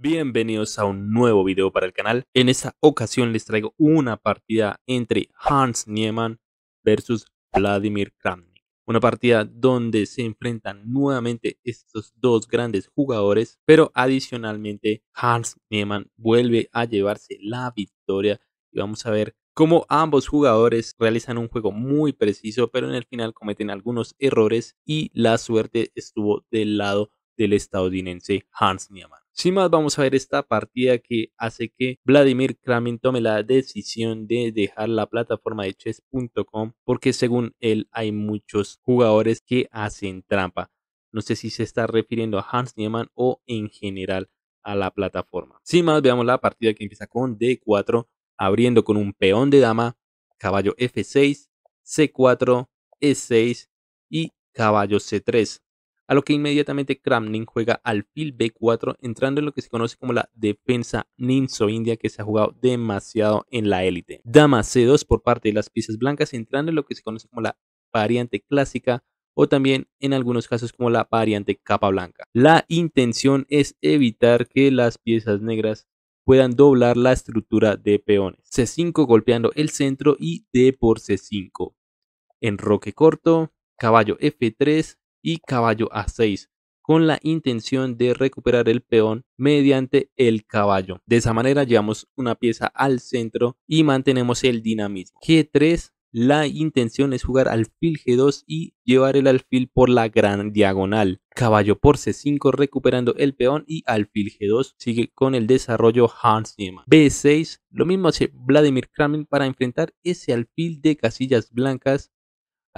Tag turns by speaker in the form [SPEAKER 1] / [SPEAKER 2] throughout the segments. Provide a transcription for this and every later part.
[SPEAKER 1] Bienvenidos a un nuevo video para el canal. En esta ocasión les traigo una partida entre Hans Niemann versus Vladimir Kramnik. Una partida donde se enfrentan nuevamente estos dos grandes jugadores, pero adicionalmente Hans Niemann vuelve a llevarse la victoria y vamos a ver cómo ambos jugadores realizan un juego muy preciso, pero en el final cometen algunos errores y la suerte estuvo del lado del estadounidense Hans Niemann. Sin más, vamos a ver esta partida que hace que Vladimir Kramin tome la decisión de dejar la plataforma de chess.com porque según él hay muchos jugadores que hacen trampa. No sé si se está refiriendo a Hans Niemann o en general a la plataforma. Sin más, veamos la partida que empieza con D4, abriendo con un peón de dama, caballo F6, C4, E6 y caballo C3 a lo que inmediatamente Kramnik juega al alfil b4, entrando en lo que se conoce como la defensa ninso india que se ha jugado demasiado en la élite. Dama c2 por parte de las piezas blancas, entrando en lo que se conoce como la variante clásica o también en algunos casos como la variante capa blanca. La intención es evitar que las piezas negras puedan doblar la estructura de peones. C5 golpeando el centro y D por C5. Enroque corto, caballo F3, y caballo a 6 con la intención de recuperar el peón mediante el caballo. De esa manera llevamos una pieza al centro y mantenemos el dinamismo. G3, la intención es jugar alfil G2 y llevar el alfil por la gran diagonal. Caballo por C5 recuperando el peón y alfil G2 sigue con el desarrollo Hans B6, lo mismo hace Vladimir Kramin para enfrentar ese alfil de casillas blancas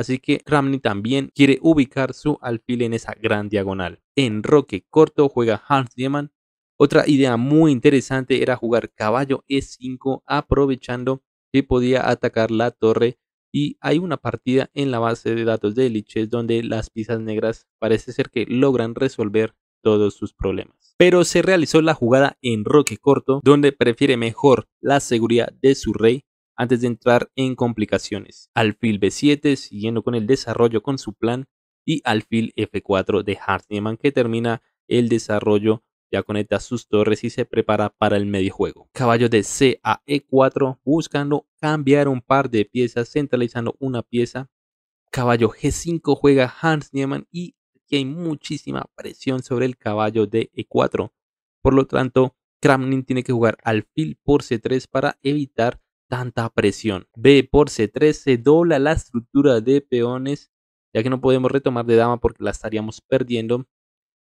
[SPEAKER 1] Así que Ramney también quiere ubicar su alfil en esa gran diagonal. En roque corto juega Hans Diemann. Otra idea muy interesante era jugar caballo E5 aprovechando que podía atacar la torre y hay una partida en la base de datos de Liches donde las piezas negras parece ser que logran resolver todos sus problemas. Pero se realizó la jugada en roque corto donde prefiere mejor la seguridad de su rey antes de entrar en complicaciones. Alfil B7 siguiendo con el desarrollo con su plan y alfil F4 de Niemann que termina el desarrollo, ya conecta sus torres y se prepara para el medio juego. Caballo de C a E4 buscando cambiar un par de piezas, centralizando una pieza. Caballo G5 juega Hans Niemann y hay muchísima presión sobre el caballo de E4. Por lo tanto, Kramlin tiene que jugar alfil por C3 para evitar tanta presión. B por C3 se dobla la estructura de peones, ya que no podemos retomar de dama porque la estaríamos perdiendo.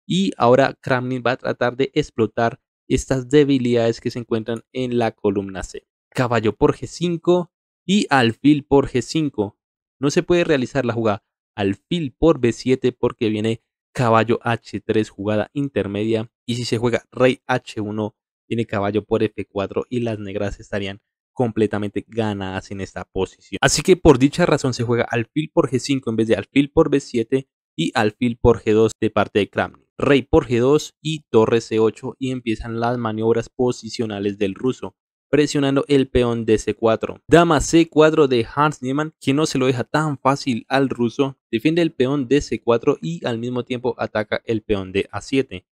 [SPEAKER 1] Y ahora Kramnik va a tratar de explotar estas debilidades que se encuentran en la columna C. Caballo por G5 y alfil por G5. No se puede realizar la jugada alfil por B7 porque viene caballo H3 jugada intermedia y si se juega rey H1 tiene caballo por F4 y las negras estarían completamente ganadas en esta posición. Así que por dicha razón se juega alfil por G5 en vez de alfil por B7 y alfil por G2 de parte de Kramnik. Rey por G2 y torre C8 y empiezan las maniobras posicionales del ruso presionando el peón de C4. Dama C4 de Hans Niemann, que no se lo deja tan fácil al ruso, defiende el peón de C4 y al mismo tiempo ataca el peón de A7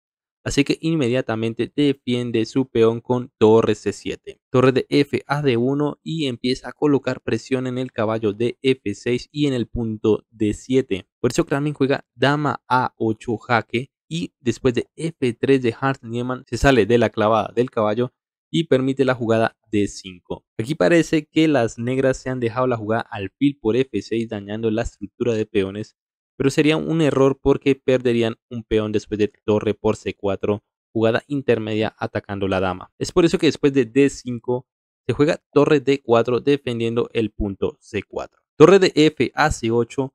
[SPEAKER 1] así que inmediatamente defiende su peón con torre c7. Torre de f a d1 y empieza a colocar presión en el caballo de f6 y en el punto d7. Por eso Kramin juega dama a8 jaque y después de f3 de Hart Niemann se sale de la clavada del caballo y permite la jugada d5. Aquí parece que las negras se han dejado la jugada al fil por f6 dañando la estructura de peones pero sería un error porque perderían un peón después de torre por c4, jugada intermedia atacando la dama. Es por eso que después de d5 se juega torre d4 defendiendo el punto c4. Torre de f a c8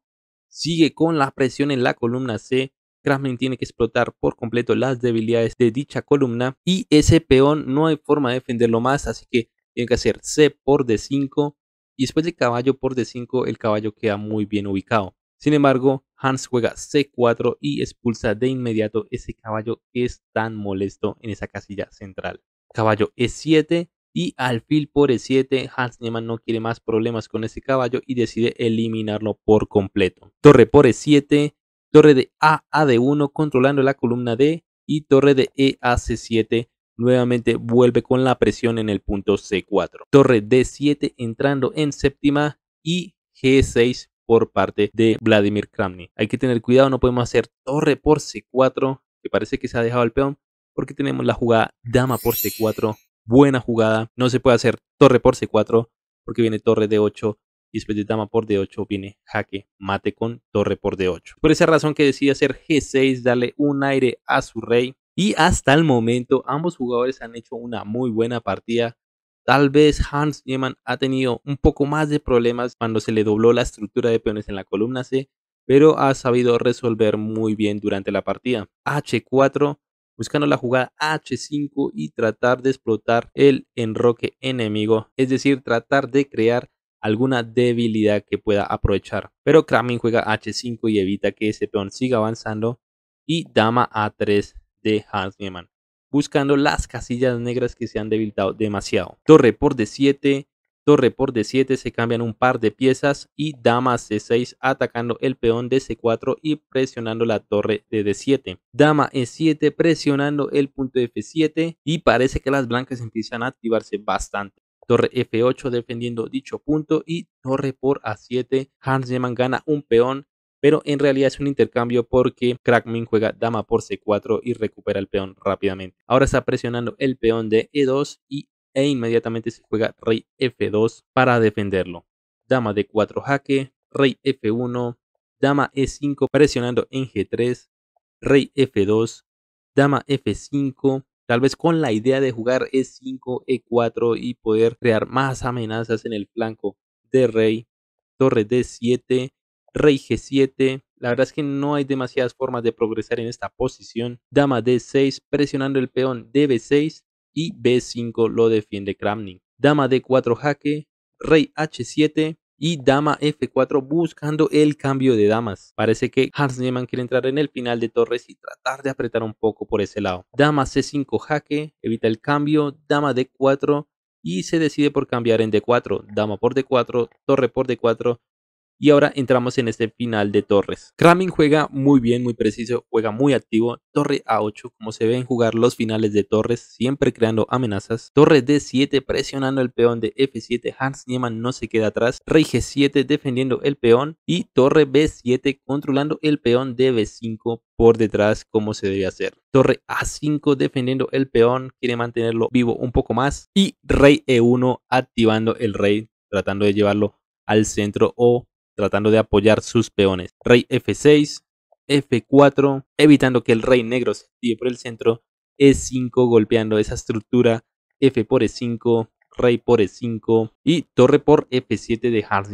[SPEAKER 1] sigue con la presión en la columna c. Crasman tiene que explotar por completo las debilidades de dicha columna y ese peón no hay forma de defenderlo más, así que tiene que hacer c por d5 y después de caballo por d5 el caballo queda muy bien ubicado. Sin embargo, Hans juega C4 y expulsa de inmediato ese caballo que es tan molesto en esa casilla central. Caballo E7 y alfil por E7. Hans Niemann no quiere más problemas con ese caballo y decide eliminarlo por completo. Torre por E7, torre de A a D1 controlando la columna D y torre de E a C7 nuevamente vuelve con la presión en el punto C4. Torre D7 entrando en séptima y G6 por parte de Vladimir Kramny. Hay que tener cuidado, no podemos hacer torre por C4, que parece que se ha dejado el peón, porque tenemos la jugada dama por C4, buena jugada. No se puede hacer torre por C4, porque viene torre D8 y después de dama por D8 viene jaque mate con torre por D8. Por esa razón que decide hacer G6, darle un aire a su rey. Y hasta el momento ambos jugadores han hecho una muy buena partida Tal vez Hans Niemann ha tenido un poco más de problemas cuando se le dobló la estructura de peones en la columna C, pero ha sabido resolver muy bien durante la partida. H4 buscando la jugada H5 y tratar de explotar el enroque enemigo, es decir, tratar de crear alguna debilidad que pueda aprovechar. Pero Kramin juega H5 y evita que ese peón siga avanzando y dama A3 de Hans Niemann buscando las casillas negras que se han debilitado demasiado. Torre por D7, torre por D7 se cambian un par de piezas y dama C6 atacando el peón de C4 y presionando la torre de D7. Dama E7 presionando el punto F7 y parece que las blancas empiezan a activarse bastante. Torre F8 defendiendo dicho punto y torre por A7. Hans Zeman gana un peón pero en realidad es un intercambio porque Crackmin juega dama por c4 y recupera el peón rápidamente. Ahora está presionando el peón de e2 y, e inmediatamente se juega rey f2 para defenderlo. Dama d 4 jaque, rey f1, dama e5 presionando en g3, rey f2, dama f5, tal vez con la idea de jugar E5, E4 y poder crear más amenazas en el flanco de rey, torre D7 rey g7. La verdad es que no hay demasiadas formas de progresar en esta posición. Dama d6 presionando el peón b 6 y b5 lo defiende Kramnik. Dama d4 jaque, rey h7 y dama f4 buscando el cambio de damas. Parece que Hans Niemann quiere entrar en el final de torres y tratar de apretar un poco por ese lado. Dama c5 jaque, evita el cambio, dama d4 y se decide por cambiar en d4, dama por d4, torre por d4 y ahora entramos en este final de Torres. Kramin juega muy bien, muy preciso, juega muy activo. Torre A8, como se ven jugar los finales de Torres, siempre creando amenazas. Torre D7, presionando el peón de F7. Hans Niemann no se queda atrás. Rey G7, defendiendo el peón. Y Torre B7, controlando el peón de B5 por detrás, como se debe hacer. Torre A5, defendiendo el peón, quiere mantenerlo vivo un poco más. Y Rey E1, activando el rey, tratando de llevarlo al centro o tratando de apoyar sus peones. Rey F6, F4, evitando que el rey negro se tire por el centro. E5 golpeando esa estructura. F por E5, rey por E5 y torre por F7 de Hans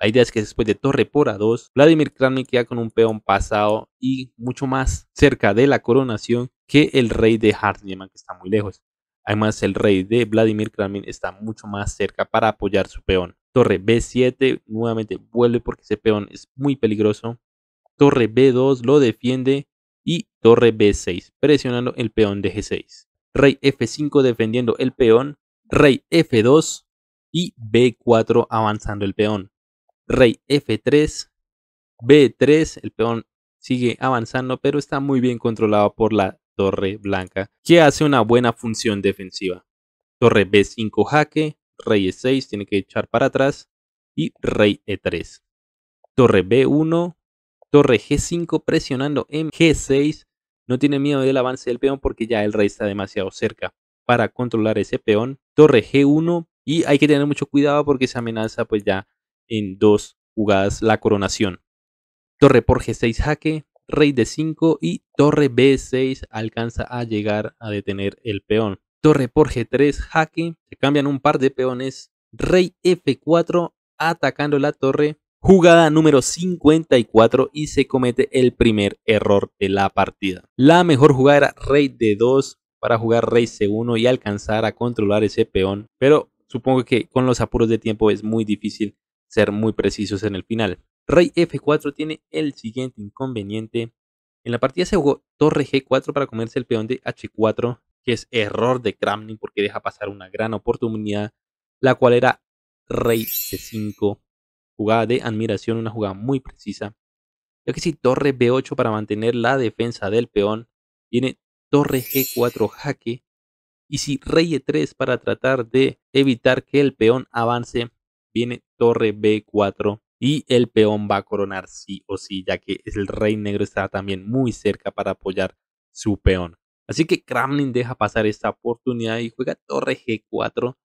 [SPEAKER 1] La idea es que después de torre por A2, Vladimir Kramnik queda con un peón pasado y mucho más cerca de la coronación que el rey de Hans que está muy lejos. Además, el rey de Vladimir Kramnik está mucho más cerca para apoyar su peón. Torre B7 nuevamente vuelve porque ese peón es muy peligroso. Torre B2 lo defiende y torre B6 presionando el peón de G6. Rey F5 defendiendo el peón. Rey F2 y B4 avanzando el peón. Rey F3, B3, el peón sigue avanzando pero está muy bien controlado por la torre blanca que hace una buena función defensiva. Torre B5 jaque, rey e6, tiene que echar para atrás, y rey e3. Torre b1, torre g5 presionando en g6. No tiene miedo del avance del peón porque ya el rey está demasiado cerca para controlar ese peón. Torre g1 y hay que tener mucho cuidado porque se amenaza pues ya en dos jugadas la coronación. Torre por g6 jaque, rey d5 y torre b6 alcanza a llegar a detener el peón torre por G3, jaque, se cambian un par de peones, rey F4 atacando la torre, jugada número 54 y se comete el primer error de la partida. La mejor jugada era rey D2 para jugar rey C1 y alcanzar a controlar ese peón, pero supongo que con los apuros de tiempo es muy difícil ser muy precisos en el final. Rey F4 tiene el siguiente inconveniente. En la partida se jugó torre G4 para comerse el peón de H4 que es error de Kramnik porque deja pasar una gran oportunidad, la cual era rey C5, jugada de admiración, una jugada muy precisa. Ya que si torre B8 para mantener la defensa del peón, viene torre G4 jaque, y si rey E3 para tratar de evitar que el peón avance, viene torre B4 y el peón va a coronar sí o sí, ya que el rey negro está también muy cerca para apoyar su peón. Así que Kremlin deja pasar esta oportunidad y juega torre G4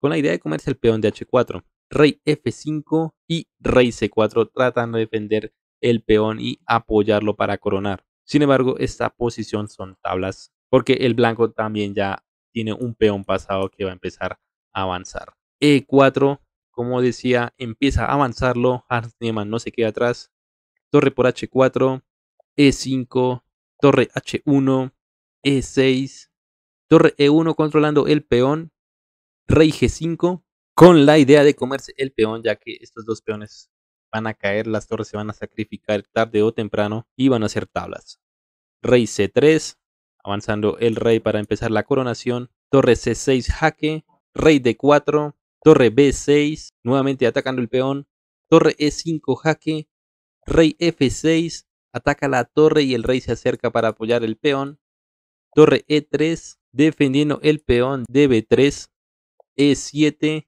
[SPEAKER 1] con la idea de comerse el peón de H4. Rey F5 y Rey C4 tratando de defender el peón y apoyarlo para coronar. Sin embargo, esta posición son tablas porque el blanco también ya tiene un peón pasado que va a empezar a avanzar. E4, como decía, empieza a avanzarlo. Hans no se queda atrás. Torre por H4, E5, torre H1, e6, torre E1 controlando el peón, rey G5, con la idea de comerse el peón, ya que estos dos peones van a caer, las torres se van a sacrificar tarde o temprano y van a hacer tablas. Rey C3, avanzando el rey para empezar la coronación, torre C6 jaque, rey D4, torre B6, nuevamente atacando el peón, torre E5 jaque, rey F6, ataca la torre y el rey se acerca para apoyar el peón, torre E3, defendiendo el peón de B3, E7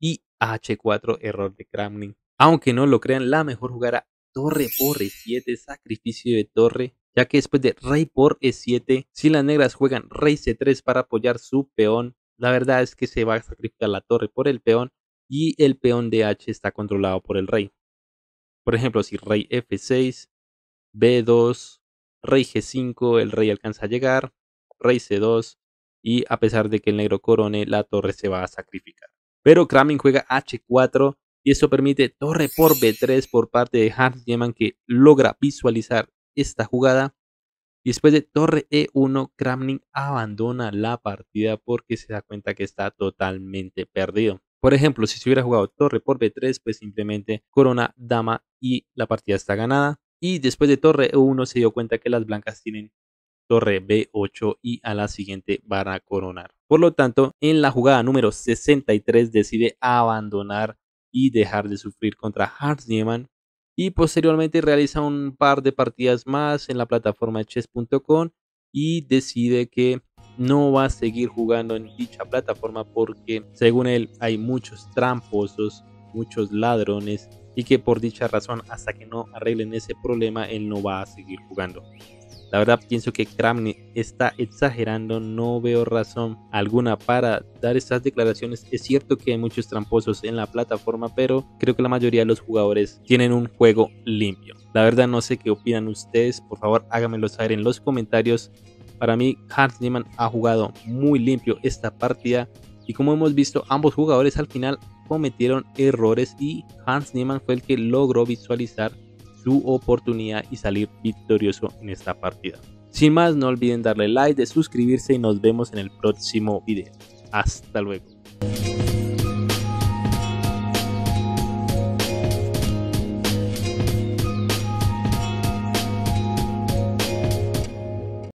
[SPEAKER 1] y H4, error de Kramlin Aunque no lo crean, la mejor jugada torre por E7, sacrificio de torre, ya que después de rey por E7, si las negras juegan rey C3 para apoyar su peón, la verdad es que se va a sacrificar la torre por el peón y el peón de H está controlado por el rey. Por ejemplo, si rey F6, B2, rey G5, el rey alcanza a llegar, rey c2 y a pesar de que el negro corone, la torre se va a sacrificar. Pero Kramin juega h4 y eso permite torre por b3 por parte de Hans que logra visualizar esta jugada. Y después de torre e1, Kramnik abandona la partida porque se da cuenta que está totalmente perdido. Por ejemplo, si se hubiera jugado torre por b3, pues simplemente corona, dama y la partida está ganada. Y después de torre e1 se dio cuenta que las blancas tienen torre B8 y a la siguiente van a coronar. Por lo tanto, en la jugada número 63 decide abandonar y dejar de sufrir contra Hartz y posteriormente realiza un par de partidas más en la plataforma chess.com y decide que no va a seguir jugando en dicha plataforma porque según él hay muchos tramposos, muchos ladrones y que por dicha razón hasta que no arreglen ese problema él no va a seguir jugando. La verdad pienso que Kramny está exagerando, no veo razón alguna para dar estas declaraciones. Es cierto que hay muchos tramposos en la plataforma, pero creo que la mayoría de los jugadores tienen un juego limpio. La verdad no sé qué opinan ustedes, por favor háganmelo saber en los comentarios. Para mí, Hartleyman ha jugado muy limpio esta partida y como hemos visto, ambos jugadores al final cometieron errores y Hans Niemann fue el que logró visualizar su oportunidad y salir victorioso en esta partida. Sin más, no olviden darle like, de suscribirse y nos vemos en el próximo video. Hasta luego.